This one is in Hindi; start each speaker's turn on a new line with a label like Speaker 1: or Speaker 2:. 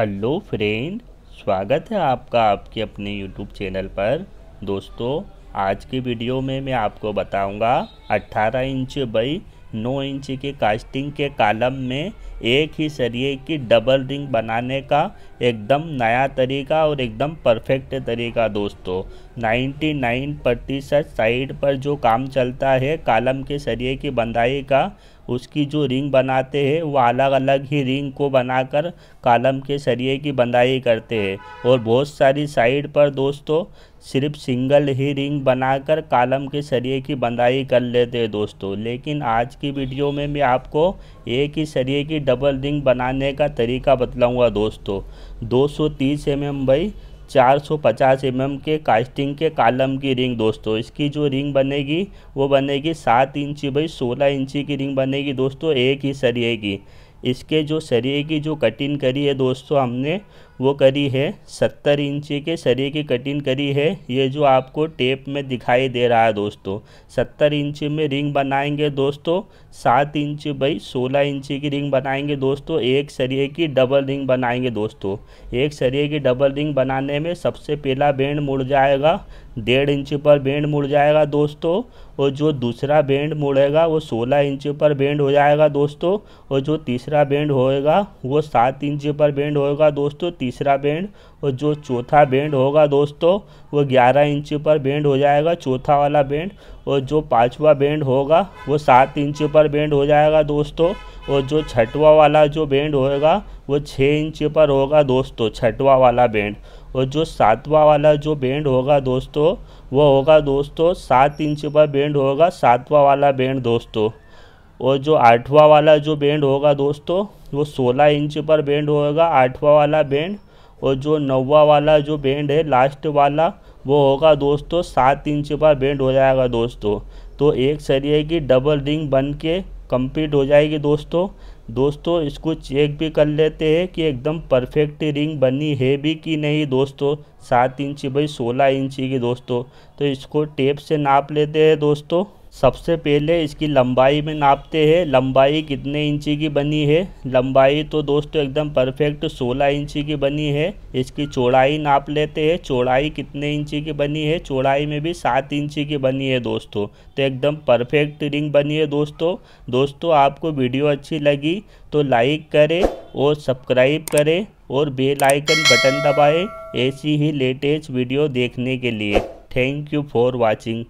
Speaker 1: हेलो फ्रेंड स्वागत है आपका आपके अपने यूट्यूब चैनल पर दोस्तों आज की वीडियो में मैं आपको बताऊंगा 18 इंच बाई 9 इंच के कास्टिंग के कालम में एक ही सरिये की डबल रिंग बनाने का एकदम नया तरीका और एकदम परफेक्ट तरीका दोस्तों 99 प्रतिशत साइड पर जो काम चलता है कालम के सरिये की बंधाई का उसकी जो रिंग बनाते हैं वो अलग अलग ही रिंग को बनाकर कालम के सरिये की बंधाई करते हैं और बहुत सारी साइड पर दोस्तों सिर्फ सिंगल ही रिंग बनाकर कालम के सरिये की बंधाई कर लेते हैं दोस्तों लेकिन आज की वीडियो में मैं आपको एक ही सरिये की डबल रिंग बनाने का तरीका बतलाऊँगा दोस्तों दो सौ एम एम बाई 450 mm के कास्टिंग के कालम की रिंग दोस्तों इसकी जो रिंग बनेगी वो बनेगी सात इंची बाई सोलह इंची की रिंग बनेगी दोस्तों एक ही सरिए की इसके जो सरिए की जो कटिंग करी है दोस्तों हमने वो करी है सत्तर इंची के सरी की कटिंग करी है ये जो आपको टेप में दिखाई दे रहा है दोस्तों सत्तर इंची में रिंग बनाएंगे दोस्तों सात इंची बाई सोलह इंची की रिंग बनाएंगे दोस्तों एक सरिये की डबल रिंग बनाएंगे दोस्तों एक सरिये की डबल रिंग बनाने में सबसे पहला बैंड मुड़ जाएगा डेढ़ इंच पर बैंड मुड़ जाएगा दोस्तों और जो दूसरा बैंड मुड़ेगा वो सोलह इंच पर बैंड हो जाएगा दोस्तों और जो तीसरा बैंड होएगा वो सात इंच पर बैंड होएगा दोस्तों तीसरा बैंड और जो चौथा बैंड होगा दोस्तों वो 11 इंच पर बैंड हो जाएगा चौथा वाला बैंड और जो पांचवा बैंड होगा वो सात इंच पर बैंड हो जाएगा दोस्तों और जो छठवा वाला जो बैंड होगा वो छः इंच पर होगा दोस्तों छठवा वाला बैंड और जो सातवा वाला जो बैंड होगा दोस्तों वो होगा दोस्तों सात इंच पर बैंड होगा सातवा वाला बैंड दोस्तों और जो आठवां वाला जो बैंड होगा दोस्तों वो सोलह इंच पर बैंड होगा आठवां वाला बैंड और जो नौवा वाला जो बैंड है लास्ट वाला वो होगा दोस्तों सात इंच पर बैंड हो जाएगा दोस्तों तो एक सरिये की डबल रिंग बन के कम्प्लीट हो जाएगी दोस्तों दोस्तों इसको चेक भी कर लेते हैं कि एकदम परफेक्ट रिंग बनी है भी कि नहीं दोस्तों सात इंची भाई सोलह इंची की दोस्तों तो इसको टेप से नाप लेते हैं दोस्तों सबसे पहले इसकी लंबाई में नापते हैं लंबाई कितने इंची की बनी है लंबाई तो दोस्तों एकदम परफेक्ट 16 इंची की बनी है इसकी चौड़ाई नाप लेते हैं चौड़ाई कितने इंची की बनी है चौड़ाई में भी सात इंची की बनी है दोस्तों तो एकदम परफेक्ट रिंग बनी है दोस्तों दोस्तों आपको वीडियो अच्छी लगी तो लाइक करें और सब्सक्राइब करें और बेल आइकन बटन दबाएँ ऐसी ही लेटेस्ट वीडियो देखने के लिए थैंक यू फॉर वॉचिंग